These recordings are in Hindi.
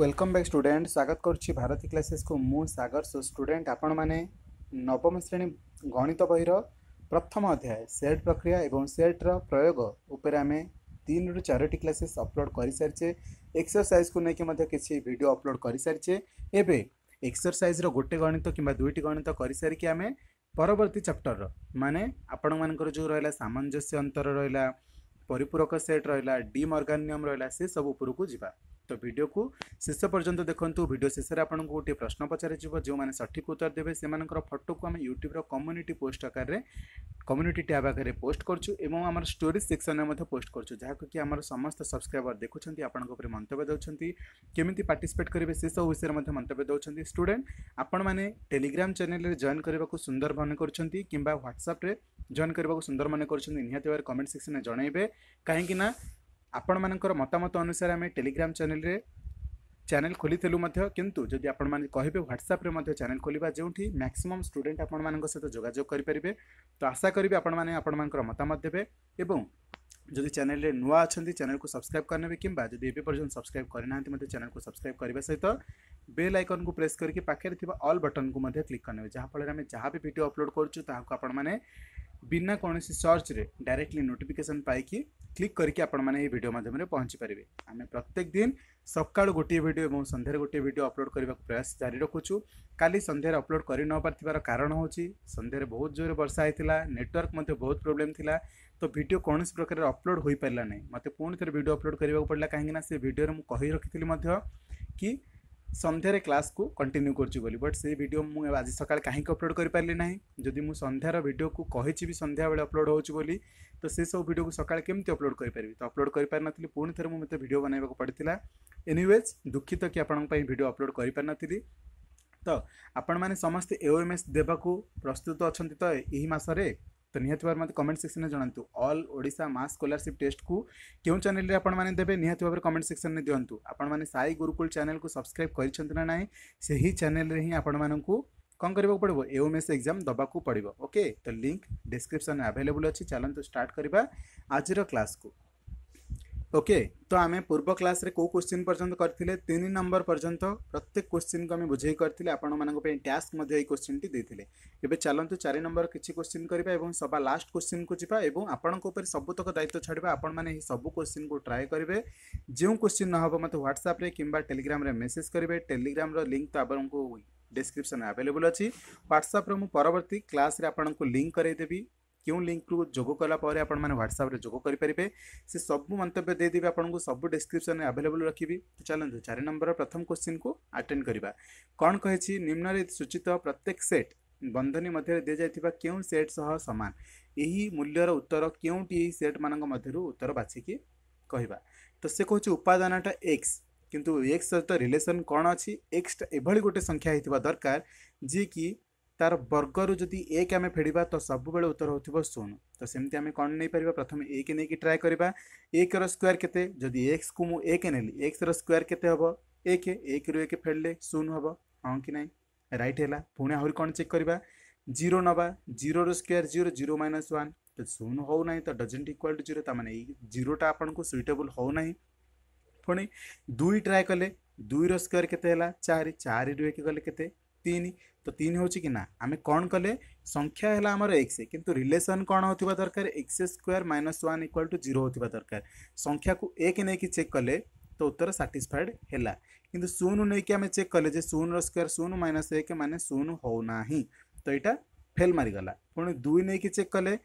ୱେଲକମ୍ ବ୍ୟାକ୍ ଷ୍ଟୁଡେଣ୍ଟ ସ୍ୱାଗତ କରୁଛି ଭାରତୀ କ୍ଲାସେସ୍କୁ ମୁଁ ସାଗର ସୋ ଷ୍ଟୁଡେଣ୍ଟ ଆପଣମାନେ ନବମ ଶ୍ରେଣୀ ଗଣିତ ବହିର ପ୍ରଥମ ଅଧ୍ୟାୟ ସେଟ୍ ପ୍ରକ୍ରିୟା ଏବଂ ସେଟ୍ର ପ୍ରୟୋଗ ଉପରେ ଆମେ ତିନିରୁ ଚାରୋଟି କ୍ଲାସେସ୍ ଅପଲୋଡ଼ କରିସାରିଛେ ଏକ୍ସରସାଇଜ୍କୁ ନେଇକି ମଧ୍ୟ କିଛି ଭିଡ଼ିଓ ଅପଲୋଡ଼ କରିସାରିଛେ ଏବେ ଏକ୍ସରସାଇଜ୍ର ଗୋଟେ ଗଣିତ କିମ୍ବା ଦୁଇଟି ଗଣିତ କରିସାରିକି ଆମେ ପରବର୍ତ୍ତୀ ଚାପ୍ଟରର ମାନେ ଆପଣମାନଙ୍କର ଯେଉଁ ରହିଲା ସାମଞ୍ଜସ୍ୟ ଅନ୍ତର ରହିଲା ପରିପୂରକ ସେଟ୍ ରହିଲା ଡିମର୍ଗାନିୟମ୍ ରହିଲା ସେସବୁ ଉପରକୁ ଯିବା তো ভিডিওকু শেষ পর্যন্ত দেখন্তু ভিডিও শেষে আপনার গোটি প্রশ্ন পচারিযোগ যে সঠিক উত্তর দেবে সে ফটোকু আমি ইউট্যুবর কম্যুনিটি পোস্ট আকারে কম্যুনিটি ট্যাব আকারে পোস্ট করছু এবং আমার স্টোরি সেকশনে পোস্ট করছু যা কি আমার সমস্ত সবসক্রাইবর দেখুম আপনার উপরে মন্তব্য দেওয়া কেমিতি পার্টিসিপেট করবে সেসব বিষয়ে মন্তব্য দেওয়া স্টুডেন্ট আপন মানে টেলিগ্রাম চ্যানেল জয়েন করা সুন্দর মনে করছেন কিংবা হোয়াটসঅ্যাপে জয়েন করা সুন্দর মনে করছেন নিহতি ভাবে কমেন্ট সেকশনে জনাইবে কাহিঁকি না आपण मान मतामत अनुसार आम टेलीग्राम चेल चेल खोली कि जदि आप कहे ह्वाट्सअप्रे चेल खोल जो मैक्सीम स्टूडे आप सहित जोजोग करेंगे तो आशा करी आपर मतामत देते जदि चेल नुआ अच्छे चैनल को सब्सक्राइब करने कि पर्यटन सब्सक्राइब करना चेल को सब्सक्राइब करने सहित बेल आइकन को प्रेस करके पाखे थी अल् बटन को क्लिक करने जहाँफल जहाँ भी भिडियो अपलोड करुँ ताक आप बिना कौन सर्च रे डायरेक्टली नोटिफिकेशन पाइक क्लिक करके आपड़ो मध्यम पहुँची पारे आम प्रत्येक दिन सका गोटे भिड और सन्धार गोटे भिड अपलोड करने प्रयास जारी रखु का सन्धार अपलोड कर न पार कारण हूँ सन्धार बहुत जोर वर्षा होता नेटवर्क बहुत प्रोब्लेम था तो भिड कौन प्रकार अपलोड हो पारा ना मत पुणी थे भिड अपलोड करा कहीं भिडर मुझे कही रखी थी कि ସନ୍ଧ୍ୟାରେ କ୍ଲାସ୍କୁ କଣ୍ଟିନ୍ୟୁ କରୁଛି ବୋଲି ବଟ୍ ସେ ଭିଡ଼ିଓ ମୁଁ ଆଜି ସକାଳେ କାହିଁକି ଅପଲୋଡ଼ କରିପାରିଲି ନାହିଁ ଯଦି ମୁଁ ସନ୍ଧ୍ୟାର ଭିଡ଼ିଓକୁ କହିଛି ବି ସନ୍ଧ୍ୟାବେଳେ ଅପଲୋଡ଼ ହେଉଛି ବୋଲି ତ ସେସବୁ ଭିଡ଼ିଓକୁ ସକାଳେ କେମିତି ଅପଲୋଡ଼ କରିପାରିବି ତ ଅପଲୋଡ଼ କରିପାରିନଥିଲି ପୁଣି ଥରେ ମୁଁ ମୋତେ ଭିଡ଼ିଓ ବନାଇବାକୁ ପଡ଼ିଥିଲା ଏନିୱେଜ୍ ଦୁଃଖିତ କି ଆପଣଙ୍କ ପାଇଁ ଭିଡ଼ିଓ ଅପଲୋଡ଼ କରିପାରିନଥିଲି ତ ଆପଣମାନେ ସମସ୍ତେ ଏଓଏମ୍ଏସ୍ ଦେବାକୁ ପ୍ରସ୍ତୁତ ଅଛନ୍ତି ତ ଏହି ମାସରେ तो निहत भाव में कमेंट सेक्शन में जुड़ू अल ओा मस स्कलारसीप टेस्ट को क्यों चेल आपे निहत भाव में कमेंट सेक्शन में दिंतु आपने साई गुरुकुल चेल को सब्सक्राइब करना ना से ही चेल आपको कौन कर पड़ो एओ एस एक्जाम दबाक पड़ो ओके तो लिंक डिस्क्रिप्स में आभेलेबुल अच्छी चलत स्टार्ट आज क्लास को ओके तो आम पूर्व क्लास रे को क्वेश्चन पर्यंत करते तीन नंबर पर्यटन प्रत्येक क्वेश्चन को आम बुझे करते आप टास्क क्वेश्चन टीते एवं चलते चार नंबर किसी क्वेश्चन करवा सभा लास्ट क्वेश्चन को जी और आपर सबुतक दायित्व छाड़ा आपण मैंने सबू क्वेश्चन को ट्राए करेंगे जो क्वेश्चन न मत ह्वाट्सअप्रे कि टेलीग्राम मेसेज करेंगे टेलीग्राम रिंक तो आपको डिस्क्रिप्स में आभेलेबल अच्छी ह्वाट्सअप्रे मुझ परवर्त क्लास आपको लिंक करदेवी क्यों लिंक्रु जोग कलापर आपने ह्वाट्सअप्रे जोग करेंगे से सब मंतव्य देदेवि दे आपको सब डिस्क्रिप्सन आभेलेबल रखी तो चलते चार नंबर प्रथम क्वेश्चन को आटेड करवा कौन कही निम्न सूचित प्रत्येक सेट ବନ୍ଧନୀ ମଧ୍ୟରେ ଦିଆଯାଇଥିବା କେଉଁ ସେଟ୍ ସହ ସମାନ ଏହି ମୂଲ୍ୟର ଉତ୍ତର କେଉଁଟି ଏହି ସେଟ୍ମାନଙ୍କ ମଧ୍ୟରୁ ଉତ୍ତର ବାଛିକି କହିବା ତ ସେ କହୁଛି ଉପାଦାନଟା ଏକ୍ସ କିନ୍ତୁ ଏକ୍ସ ସହିତ ରିଲେସନ୍ କ'ଣ ଅଛି ଏକ୍ସଟା ଏଭଳି ଗୋଟେ ସଂଖ୍ୟା ହେଇଥିବା ଦରକାର ଯିଏକି तार वर्गर जदि एक आम फेर तो सब बेले उत्तर हो शून तो सेमती आम कौन नहीं पार प्रथम एक नहीं कि ट्राए करवा एक स्क्वयर के एक्स को मुझे एक नी एक्स रक्वयर के एक एक रु एक फेड़े शून हम हाँ कि ना रईट है पुणी आहरी कौन चेक करवा जीरो नवा जीरो रक्वयर जीरो जीरो माइनस वन तो शून हो तो डजेंट इक्वाल टू जीरो जीरोटा आपको सुइटेबुल हो ना दुई ट्राए कले दुई रक्वयर के चार चार रु एक गले के तो तीन हो ना आम कौन कले संख्या है आम एक्स कि रिलेसन कौन होगा दरकार x square minus one equal to zero होगा दरकार संख्या को एक नहीं चेक कले तो उत्तर साटिस्फाइड है कि शून नहीं कि आम चेक कले शून रक्वयर शून माइनस एक मैंने शून हो तो यहाँ फेल मारिगला पुणी दुई नहीं कि चेक कले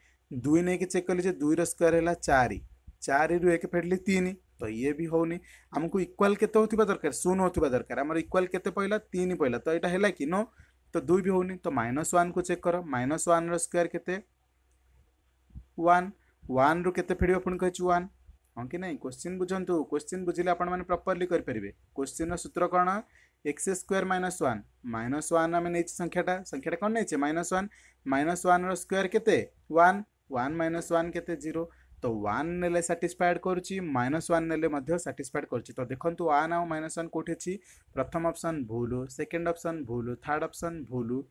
दुई नहीं कि चेक कले दुई स्क्वयर है चार चारु एक फेडली तीन तो ये भी होनी आमको इक्वाल के दरकार शून होरकार आम इक्वाल के पड़ा तीन पड़ा तो यहाँ है कि नो तो दुई भी होनी तो माइनस वन को चेक कर माइनस वन रोयर के वन रु के फेड़ पुणी कही वन हाँ कि ना क्वेश्चन बुझतु क्वेश्चन बुझे आपण मैंने करेंगे क्वेश्चन सूत्र कौन x square minus one minus one आम नहीं संख्याटा संख्याटा कौन नहीं माइनस वन माइनस वन रोयर के वन वन माइनस वन के जीरो तो वन ने साटिसफाएड कर माइनस वन ने साटिस्फाएड कर तो देखो वन आउ माइनस वन कौटे अच्छी प्रथम अप्सन भूल सेकेंड अप्सन भूल थार्ड अप्सन भूल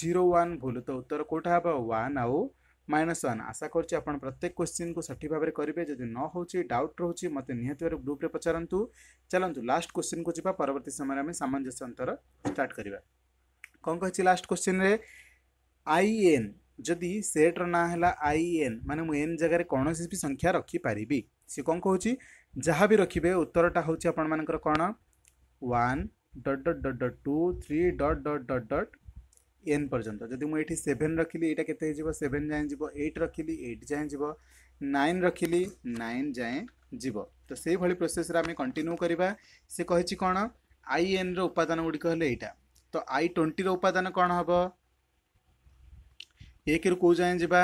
जीरो वन भूल तो उत्तर कौटा हाँ वन आउ माइनस वन आशा कर प्रत्येक क्वेश्चन को सठी भाव में करेंगे जदि न हो डाउट रोच मतलब निहतर भाव ग्रुप्रे पचारत चलो लास्ट क्वेश्चन को जी परवर्त समय सामंजस्य अंतर स्टार्ट करवा कौन कही लास्ट क्वेश्चन रे आई एन जदि सेट्र ना है आई एन मानते मुझ एन जगह कौन सी भी संख्या रखिपारि से कौन कहि जहाँ भी रखिए उत्तरटा हूँ आपण कौन one dot dot dot dot two three dot dot dot dot n पर्यटन जदि मुझे सेभेन रखिली ये के सेभेन जी एट रखिली एट जाए नाइन रखिली नाइन जाए तो से भाई प्रोसेस कंटिन्यू करवा से कौन आई एन रपादान गुड़िका तो आई ट्वेंटी उपादान कौन हम एक रु कौ जाए जा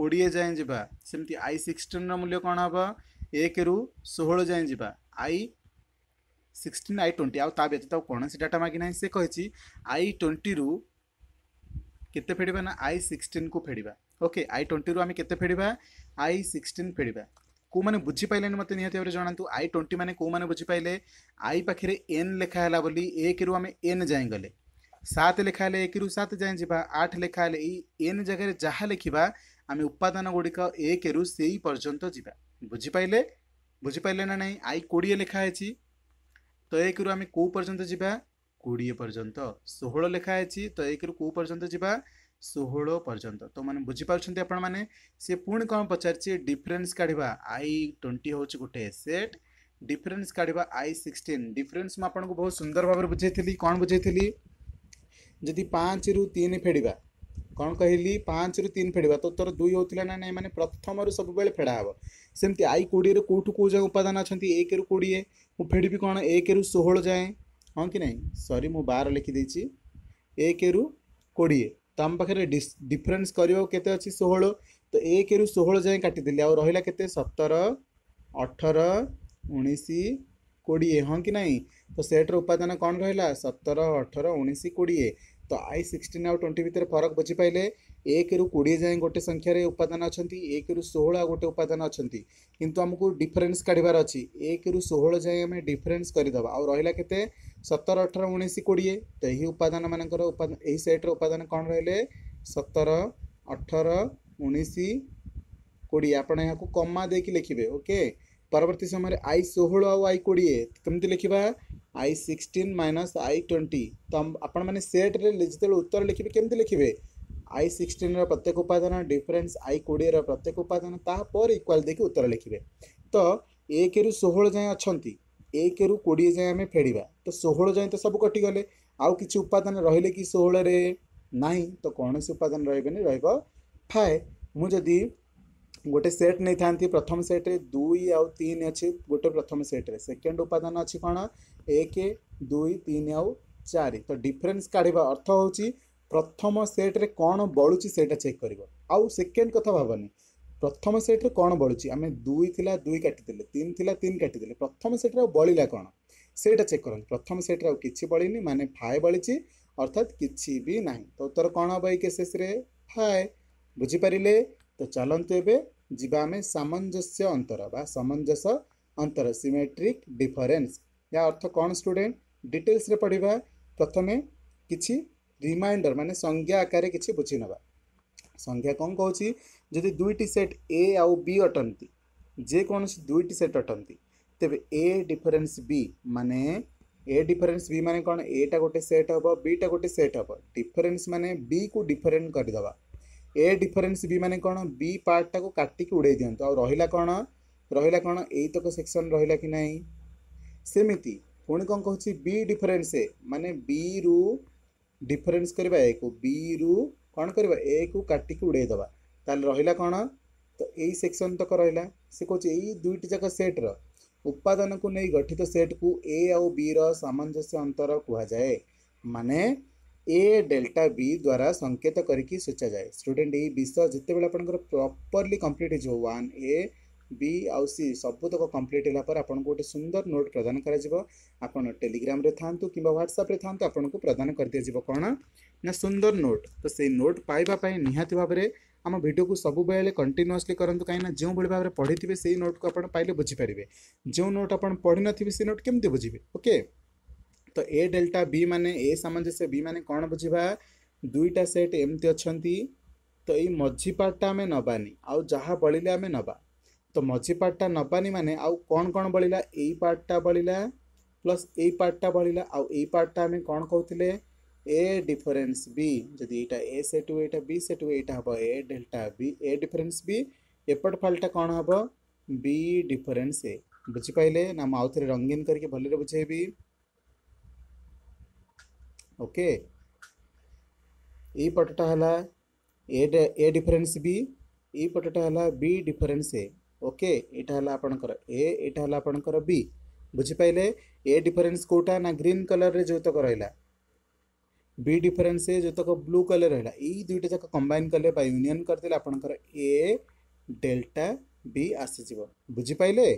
कोड़े जाए जा आई सिक्सटन रूल्य कौन हम एक रु षोह जाए जा आई सिक्सटन आई ट्वेंटी आतीत कौन से डाटा मागिना से कही आई ट्वेंटी रु के फेड़ा ना आई सिक्सटन को फेड़ा ओके आई ट्वेंटी रु आम के फेड़ा आई सिक्सटन फेड़ा कौ मैंने बुझीपाले मत निवर जनातु आई ट्वेंटी मैंने कौ मैंने बुझीपाले आई पाखे एन लिखाला एक रु आम एन जाए सात लिखा एक रु सात जाए जा आठ लिखा एन जगह जहाँ लिखा आम उपादान गुड़िक एक रु से पर्यत जा बुझिपाले बुझिपाले ना नहीं आई कोड़े लिखा है तो एक रु आम कौ पर्यत जा कोड़े पर्यत षोह लिखाई तो एक रु कौ पर्यत जा षोह पर्यत तो मैंने बुझिपारे आपण मैंने से पुणी कौन पचारिफरेन्स काढ़ा आई ट्वेंटी हूँ गोटे सेट डिफरेन्स काढ़ आई सिक्सटीन डिफरेन्स मुझे बहुत सुंदर भाव में बुझे थी कौन बुझे थी ଯଦି ପାଞ୍ଚରୁ ତିନି ଫେଡ଼ିବା କ'ଣ କହିଲି ପାଞ୍ଚରୁ ତିନି ଫେଡ଼ିବା ତ ତୋର ଦୁଇ ହେଉଥିଲା ନା ନାହିଁ ମାନେ ପ୍ରଥମରୁ ସବୁବେଳେ ଫେଡ଼ା ହେବ ସେମିତି ଆଇ କୋଡ଼ିଏରୁ କେଉଁଠୁ କେଉଁ ଯାଏଁ ଉପାଦାନ ଅଛନ୍ତି ଏକରୁ କୋଡ଼ିଏ ମୁଁ ଫେଡ଼ିବି କ'ଣ ଏକରୁ ଷୋହଳ ଯାଏଁ ହଁ କି ନାହିଁ ସରି ମୁଁ ବାର ଲେଖିଦେଇଛି ଏକରୁ କୋଡ଼ିଏ ତ ଆମ ପାଖରେ ଡିଫରେନ୍ସ କରିବାକୁ କେତେ ଅଛି ଷୋହଳ ତ ଏକରୁ ଷୋହଳ ଯାଏଁ କାଟିଦେଲି ଆଉ ରହିଲା କେତେ ସତର ଅଠର ଉଣେଇଶ कोड़े हाँ कि नाई तो सेट्र उपादान कौन रहा सतर अठर उन्नीस कोड़े तो आई सिक्सटन आउ ट्वेंटी भितर फरक बुझीपाले एक रु कोड़े जाए गोटे संख्यार उपादान अच्छा एक रु षोह गोटे उपादान अच्छा आमको डिफरेन्स काढ़ एक रु षोह जाए आम डिफरेन्स करद आउ रहा कैसे सतर अठर उन्नीस कोड़े तो यही उपादान मानक सेट्र उपादान कौन रे सतर अठर उन्नीस कोड़े आपड़ यहाँ कमा देखिए ओके परवर्त समय आई षोह आई कोड़े कमी लिखा आई सिक्सटन माइनस आई ट्वेंटी तो आपटे तो तो जिते उत्तर लिखे कमी लिखे आई सिक्सटन रत्येक उपादान डिफरेन्स आई कोड़े रत्येक उपादान तापर इक्वाल देखिए उत्तर लिखे तो एक रु षोह जाए अच्छा एक रु कोड़े जाए आम फेड़ा तो षोह जाए तो सब कटिगले आउ कि उपादान रही कि षोह ना तो कौन से उपादान रही रहा मुझे ଗୋଟେ ସେଟ୍ ନେଇଥାନ୍ତି ପ୍ରଥମ ସେଟ୍ରେ ଦୁଇ ଆଉ ତିନି ଅଛି ଗୋଟେ ପ୍ରଥମ ସେଟ୍ରେ ସେକେଣ୍ଡ ଉପାଦାନ ଅଛି କ'ଣ ଏକ ଦୁଇ ତିନି ଆଉ ଚାରି ତ ଡିଫରେନ୍ସ କାଢ଼ିବା ଅର୍ଥ ହେଉଛି ପ୍ରଥମ ସେଟ୍ରେ କ'ଣ ବଳୁଛି ସେଇଟା ଚେକ୍ କରିବ ଆଉ ସେକେଣ୍ଡ କଥା ଭାବନି ପ୍ରଥମ ସେଟ୍ରେ କ'ଣ ବଳୁଛି ଆମେ ଦୁଇ ଥିଲା ଦୁଇ କାଟିଦେଲେ ତିନି ଥିଲା ତିନି କାଟିଦେଲେ ପ୍ରଥମ ସେଟ୍ରେ ଆଉ ବଳିଲା କ'ଣ ସେଇଟା ଚେକ୍ କରନ୍ତୁ ପ୍ରଥମ ସେଟ୍ରେ ଆଉ କିଛି ବଳିନି ମାନେ ଫାଏ ବଳିଛି ଅର୍ଥାତ୍ କିଛି ବି ନାହିଁ ତ ଉତ୍ତର କ'ଣ ହେବ ଏଇ କେସେସ୍ରେ ଫାଏ ବୁଝିପାରିଲେ तो चलत जामें सामंजस्य अंतर बा सामंजस अंतर सीमेट्रिक डिफरेन्स या अर्थ कौन स्टूडेंट डिटेल्स पढ़वा प्रथम कि रिमाइंडर मान संज्ञा आकार कि ना संज्ञा कौन कौन जदि दुईट सेट ए आउ बी अटंती जेकोसी दुईट सेट अटंती तेब ए डिफरेन्स बी मान ए डिफरेन्स बी मान कौन एटा गोटे सेट हम बीटा गोटे सेट हे डिफरेन्स मान बी को डिफरेन्ट करदे ଏ ଡିଫରେନ୍ସ ବି ମାନେ କ'ଣ ବି ପାର୍ଟଟାକୁ କାଟିକି ଉଡ଼େଇ ଦିଅନ୍ତୁ ଆଉ ରହିଲା କ'ଣ ରହିଲା କ'ଣ ଏଇତକ ସେକ୍ସନ୍ ରହିଲା କି ନାହିଁ ସେମିତି ପୁଣି କ'ଣ କହୁଛି ବି ଡିଫରେନ୍ସ ମାନେ ବିରୁ ଡିଫରେନ୍ସ କରିବା ଏକୁ ବିରୁ କ'ଣ କରିବା ଏକୁ କାଟିକି ଉଡ଼େଇ ଦେବା ତାହେଲେ ରହିଲା କ'ଣ ତ ଏଇ ସେକ୍ସନ୍ ତକ ରହିଲା ସେ କହୁଛି ଏଇ ଦୁଇଟି ଯାକ ସେଟ୍ର ଉପାଦାନକୁ ନେଇ ଗଠିତ ସେଟ୍କୁ ଏ ଆଉ ବିର ସାମଞ୍ଜସ୍ୟ ଅନ୍ତର କୁହାଯାଏ ମାନେ ए डेल्टा बी द्वारा संकेत करके सूचा जाए स्टूडेंट ये विषय जिते बेल आपर प्रपर्ली कम्प्लीट हो वन ए बी आउ सी सबुतक कम्प्लीट होगापर आपको गोटे सुंदर नोट प्रदान करेलीग्राम था कि ह्वाट्सअप था आपको प्रदान कर दिज्व कौन ना सुंदर नोट तो से नोट पाइबा निहाती भाव में आम भिड को सब कंटिन्यूसली करूँ कहीं जो भाई भाव में पढ़ी थे से नोट को आप बुझीपारे जो नोट आप पढ़ी न से नोट केमी बुझे ओके तो ए डेल्टा बी माने ए सामंजस्य बी माने कौन बुझा दुईटा सेट एमती अच्छा तो ये मझी पार्टा आम नबानी आ बलिले आम नवा तो मझी पार्टा नवानी मान आँ कौन बलिला यही पार्टा बलिला प्लस यही पार्टा बलिला आई पार्टा आम कौन कहते ए डिफरेन्स बी जदि यहाँ ए सेट हुए यहाँ बी सेट हुए यहाँ हम A delta B A difference B एपट फाल्टा कौन हम बी डिफरेन्स ए बुझिपाले ना मुझे रंगीन करके भले बुझेबी ओके पटटा है ए डिफरेन्स बी ई पटटा है बी डिफरेन्स ए ओके यहाँ है आपणकर ए है आपणकर बी बुझिपाइले ए डिफरेन्स कौटा ना ग्रीन कलर रे जोतक रहा बी डिफरेन्स ए जोतक ब्लू कलर रहा यही दुईटा जाक कंबाइन कले यूनियन करदे आपणकर ए डेल्टा बी आसीज बुझीपारे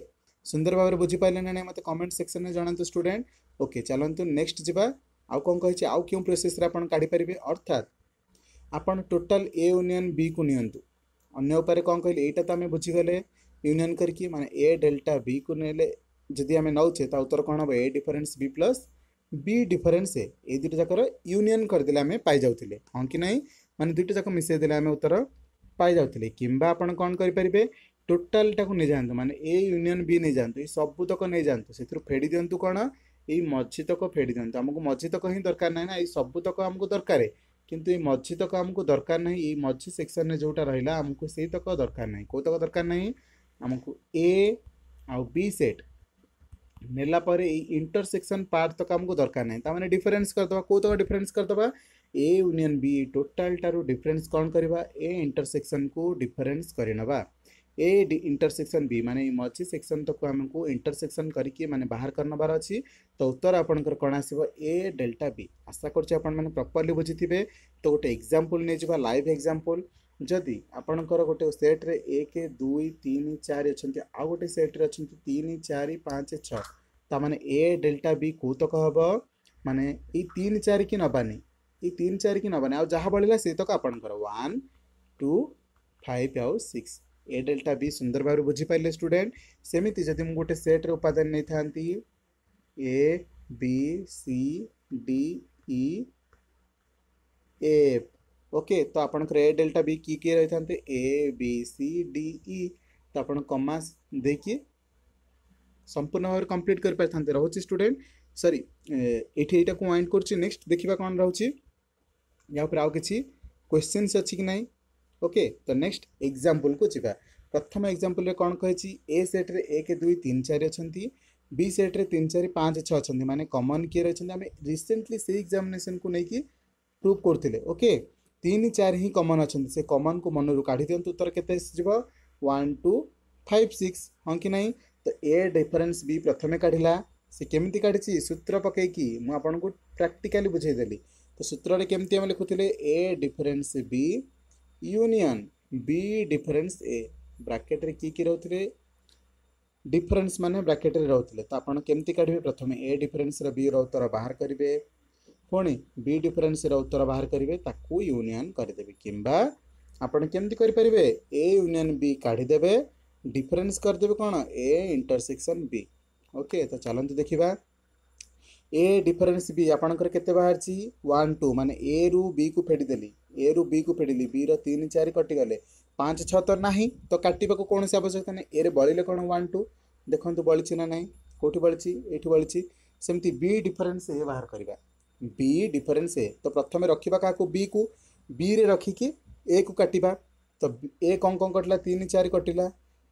सुंदर भाव में बुझीपारे ना मत कमेंट सेक्शन में जहां स्टूडेंट ओके चलतु नेक्स्ट जावा ଆଉ କ'ଣ କହିଛି ଆଉ କେଉଁ ପ୍ରୋସେସ୍ରେ ଆପଣ କାଢ଼ିପାରିବେ ଅର୍ଥାତ୍ ଆପଣ ଟୋଟାଲ୍ ଏ ୟୁନିୟନ୍ ବିକୁ ନିଅନ୍ତୁ ଅନ୍ୟ ଉପାୟରେ କ'ଣ କହିଲେ ଏଇଟା ତ ଆମେ ବୁଝିଗଲେ ୟୁନିୟନ୍ କରିକି ମାନେ ଏ ଡେଲ୍ଟା ବିକୁ ନେଲେ ଯଦି ଆମେ ନେଉଛେ ତା ଉତ୍ତର କ'ଣ ହେବ A difference B plus B difference A ଏଇ ଦୁଇଟା ଯାକର ୟୁନିୟନ୍ କରିଦେଲେ ଆମେ ପାଇଯାଉଥିଲେ ହଁ କି ନାହିଁ ମାନେ ଦୁଇଟା ଯାକ ମିଶାଇ ଦେଲେ ଆମେ ଉତ୍ତର ପାଇଯାଉଥିଲେ କିମ୍ବା ଆପଣ କ'ଣ କରିପାରିବେ ଟୋଟାଲ୍ଟାକୁ ନେଇଯାଆନ୍ତୁ ମାନେ ଏ ୟୁନିୟନ୍ ବି ନେଇଯାଆନ୍ତୁ ଏଇ ସବୁତକ ନେଇଯାଆନ୍ତୁ ସେଥିରୁ ଫେଡ଼ି ଦିଅନ୍ତୁ କ'ଣ ଏଇ ମଝିତକ ଫେଡ଼ିଦିଅନ୍ତୁ ଆମକୁ ମଝିତକ ହିଁ ଦରକାର ନାହିଁ ନା ଏଇ ସବୁତକ ଆମକୁ ଦରକାର କିନ୍ତୁ ଏଇ ମଝିତକ ଆମକୁ ଦରକାର ନାହିଁ ଏଇ ମଝି ସେକ୍ସନ୍ରେ ଯେଉଁଟା ରହିଲା ଆମକୁ ସେଇତକ ଦରକାର ନାହିଁ କେଉଁତକ ଦରକାର ନାହିଁ ଆମକୁ ଏ ଆଉ ବି ସେଟ୍ ନେଲା ପରେ ଏଇ ଇଣ୍ଟରସେକ୍ସନ୍ ପାର୍ଟ ତକ ଆମକୁ ଦରକାର ନାହିଁ ତା'ମାନେ ଡିଫରେନ୍ସ କରିଦେବା କେଉଁତକ ଡିଫରେନ୍ସ କରିଦେବା ଏ ୟୁନିୟନ୍ ବି ଟୋଟାଲ୍ଟାରୁ ଡିଫରେନ୍ସ କ'ଣ କରିବା ଏ ଇଣ୍ଟରସେକ୍ସନ୍କୁ ଡିଫରେନ୍ସ କରିନେବା ए इंटरसेक्शन बी मान मझी सेक्शन तक आमको इंटरसेक्शन करके मैंने बाहर कर अच्छी तो उत्तर आपंकर कौन ए डेल्टा बी आशा कर प्रपर्ली तो गोटे एक्जामपल नहीं जा लाइव एक्जामपल जदि आपणकर गोटे सेट्रे एक दुई तीन चार अच्छा आउ गोटे सेट्रे अच्छा तीन चार पाँच छः ए डेल्टा बी कौतक हम माने यन चार की नबानी ये तीन चार की नबानी आज जहाँ बढ़ला सी तक आपणकर वन टू फाइव आउ सिक्स ए डेल्टा बी सुंदर भाव बुझीपारे स्टूडेंट सेमती जदि मुझे गोटे सेट्रे उपादान नहीं था A B C D F okay तो आपंकर ए डेल्टा बी किए किए रही था ए बी सी डी तो आप कमास देखिए संपूर्ण भाव कम्प्लीट कर रोच स्टूडेंट सरी ये यहाँ को एंड नेक्स्ट देखा कौन रोचे या पर आउ कि क्वेश्चन अच्छी कि नहीं ओके तो नेक्स्ट एग्जांपल को जी प्रथम एग्जांपल रे कौन कह ए सेट रे एक दुई तीन चार अच्छा बी सेट रे तीन चार पाँच छः अच्छा मानते कमन किए अच्छा रिसेंटली से एक्जामेसन को लेकिन प्रूव करते ओके तीन चार ही कमन अच्छा से कमन को मन रू का दिखाँ उत्तर के वन टू फाइव सिक्स हाँ कि ना तो ए डिफरेंस बी प्रथम काढ़ला से कमी का सूत्र पकई कि प्राक्टिकाली बुझेदेली तो सूत्र केमती लिखुले A difference B union B difference A bracket कि रोते डिफरेन्स मान ब्राकेट रोते तो आपड़ केमती काढ़े प्रथम ए डिफरेन्स र उत्तर बाहर करेंगे पुणी बी डिफरेन्स रत्तर बाहर करेंगे यूनियन करदे कि आपतीपरेंगे ए यूनियन बी काढ़ीदे डिफरेन्स करदे कौन ए इंटरसेक्शन बी ओके तो चलते देखा ए डिफरेन्स बी आपंकर वन टू मान ए रू बी को फेड़ी देली ए रु बी को फेड़िली बी रन चार कटिगले पाँच छ तो ना तो काटा को कौन आवश्यकता नहीं ए बड़े कौन वन टू देखु बड़ी ना ना कौटी बड़ी ये बड़ी सेमती बी डिफरेन्स ए बाहर करवा बी डिफरेन्स ए तो प्रथम रखा क्या बी को बी रे रखिक ए को काटा तो ए कौन कौन कटिला तीन चार कटिला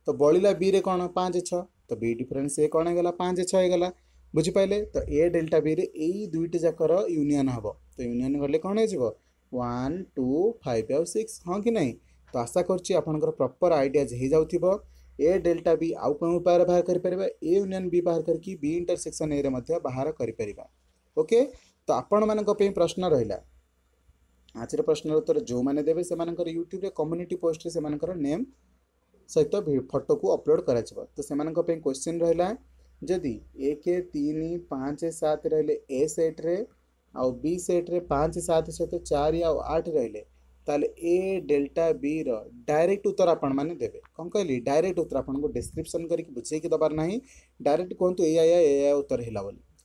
तो बलिला बी रे कौन पाँच छ तो बी डिफरेन्स ए कौन होगा पाँच छगला बुझिपाले तो ए डेल्टा बी रे यही जाकर यूनियन हे तो यूनियन गले कौन हो ୱାନ୍ ଟୁ ଫାଇଭ୍ ଆଉ ସିକ୍ସ ହଁ କି ନାହିଁ ତ ଆଶା କରୁଛି ଆପଣଙ୍କର ପ୍ରପର୍ ଆଇଡ଼ିଆଜ୍ ହୋଇଯାଉଥିବ ଏ ଡେଲ୍ଟା ବି ଆଉ କେଉଁ ଉପାୟରେ ବାହାର କରିପାରିବା ଏ ୟୁନିୟନ୍ ବି ବାହାର କରିକି ବି ଇଣ୍ଟରସେକ୍ସନ୍ ଏରେ ମଧ୍ୟ ବାହାର କରିପାରିବା ଓକେ ତ ଆପଣମାନଙ୍କ ପାଇଁ ପ୍ରଶ୍ନ ରହିଲା ଆଜିର ପ୍ରଶ୍ନର ଉତ୍ତର ଯେଉଁମାନେ ଦେବେ ସେମାନଙ୍କର ୟୁଟ୍ୟୁବରେ କମ୍ୟୁନିଟି ପୋଷ୍ଟରେ ସେମାନଙ୍କର ନେମ୍ ସହିତ ଫଟୋକୁ ଅପଲୋଡ଼ କରାଯିବ ତ ସେମାନଙ୍କ ପାଇଁ କ୍ୱେଶ୍ଚିନ୍ ରହିଲା ଯଦି ଏକ ତିନି ପାଞ୍ଚ ସାତ ରହିଲେ ଏ ସେଟ୍ରେ आी सेट्रे पाँच सात सहित चार आठ रे ए डेल्टा बी रो डायरेक्ट उत्तर आपण मैंने देते कौन कहली डायरेक्ट उत्तर को डिस्क्रिप्सन करके बुझे दबार ना डायरेक्ट कहतु तो ए आया ए आया उत्तर है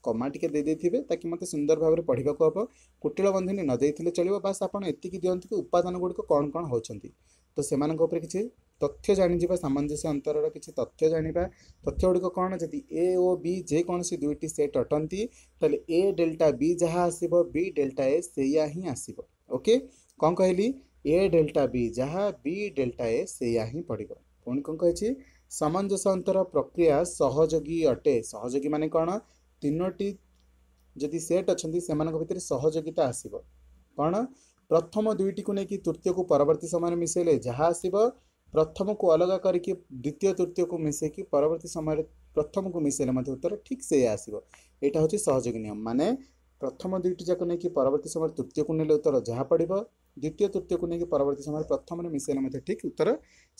କମା ଟିକେ ଦେଇଦେଇଥିବେ ତାକି ମୋତେ ସୁନ୍ଦର ଭାବରେ ପଢ଼ିବାକୁ ହେବ କୁଟିଳ ବନ୍ଧନୀ ନ ଦେଇଥିଲେ ଚଳିବ ବାସ୍ ଆପଣ ଏତିକି ଦିଅନ୍ତୁ କି ଉପାଦାନ ଗୁଡ଼ିକ କ'ଣ କ'ଣ ହେଉଛନ୍ତି ତ ସେମାନଙ୍କ ଉପରେ କିଛି ତଥ୍ୟ ଜାଣିଯିବା ସାମଞ୍ଜସ୍ୟ ଅନ୍ତରର କିଛି ତଥ୍ୟ ଜାଣିବା ତଥ୍ୟ ଗୁଡ଼ିକ କ'ଣ ଯଦି ଏ ଓ ବି ଯେକୌଣସି ଦୁଇଟି ସେଟ୍ ଅଟନ୍ତି ତାହେଲେ ଏ ଡେଲ୍ଟା ବି ଯାହା ଆସିବ ବି ଡେଲ୍ଟା ଏ ସେଇଆ ହିଁ ଆସିବ ଓକେ କ'ଣ କହିଲି ଏ ଡେଲ୍ଟା ବି ଯାହା ବି ଡେଲ୍ଟା ଏ ସେଇଆ ହିଁ ପଡ଼ିବ ପୁଣି କ'ଣ କହିଛି ସାମଞ୍ଜସ୍ୟ ଅନ୍ତର ପ୍ରକ୍ରିୟା ସହଯୋଗୀ ଅଟେ ସହଯୋଗୀ ମାନେ କ'ଣ तीनोटी जदि सेट अच्छा से मितर सहयोगिता आस प्रथम दुईटी को लेकिन तृतीय को परवर्त समय मिसेले जहाँ आस प्रथम को अलग कर द्वितीय तृतीय को मिसेक परवर्त समय प्रथम को मिसेले मत उत्तर ठीक से आसो यहाँ हूँ सहयोगी नियम माने प्रथम दुईट जाक नहीं परवर्त समय तृतीय को ने उत्तर जहाँ पड़ द्वितीय तृतीय को लेकिन परवर्त समय प्रथम मिसेले ठीक उत्तर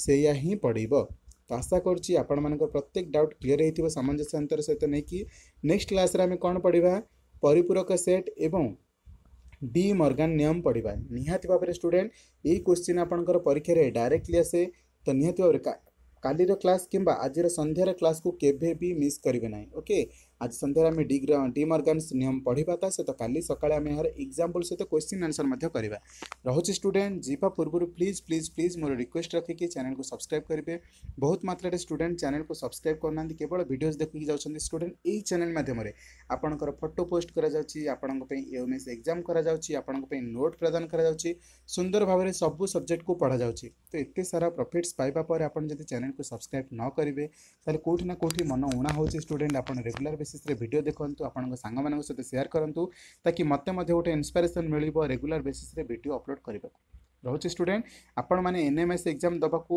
से ही पड़ा तो आशा कर प्रत्येक डाउट क्लीयर हो सामंजस्य अंतर सहित नहीं कि नेक्स्ट क्लास कौन पढ़ा परिपूरक सेट एवं डी मर्गान नियम पढ़ा निहाती भाव में स्टूडेन्ट यही क्वेश्चन आपंकर परीक्षा डायरेक्टली आसे तो निहाती भाव का क्लास कि आज संध्यार क्लास को केवे भी मिस करेंगे ना ओके आज सन्धार आम डिग्र डिमर्गानस निम पढ़ा ता सहित का सका आम यार एक्जामपल सहित क्वेश्चन आनसर करवा रोचे स्टूडेंट जावा पूर्व please please please more request रखिकी चेल को सब्सक्राइब करेंगे बहुत मात्रा स्टूडेंट चैनल को सब्सक्राइब करना केवल भिडियोज देखिए जाते स्टूडेंट यही चैनल मध्यम आपंकर फटो पोस्ट करम एस एक्जाम करोट प्रदान सुंदर भाव में सब सब्जेक्ट को पढ़ा तो ये सारा प्रफिट्स पापर आप चेल को सब्सक्राइब न करेंगे तो कौटिना कौटी मन उणा हो स्टूडेंट आप बेस बेसीस्रे भिडियो देखु आपंग सहित सेयार करूँ ताकि मत गोटे इन्स्पिरेसन मिल रेगुला बेसीस भिड अपलोड करने को रोचे स्टूडेंट आपण मैंने एन एम एस एक्जाम देवाक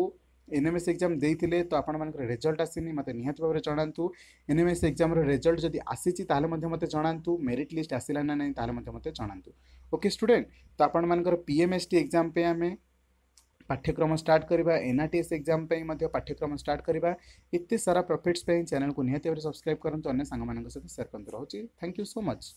एन एम एस एक्जाम देते तो आपर रेजल्ट आसनी मत निहत भाव में जनातु N M S exam result जब आसी मत जनातु मेरीट लिस्ट आसला ना ना मत जनातु ओके स्टूडेंट तो आपर P M S T exam आम पाठ्यक्रम स्टार्ट करवा एनआरटीएस एक्जाम पाठ्यक्रम स्टार्ट करवा इत सारा प्रफिट्स चैनल को निहत भाव सब्सक्राइब करते अगर सांग सहित सेयर करते रहो थैंक यू सो मच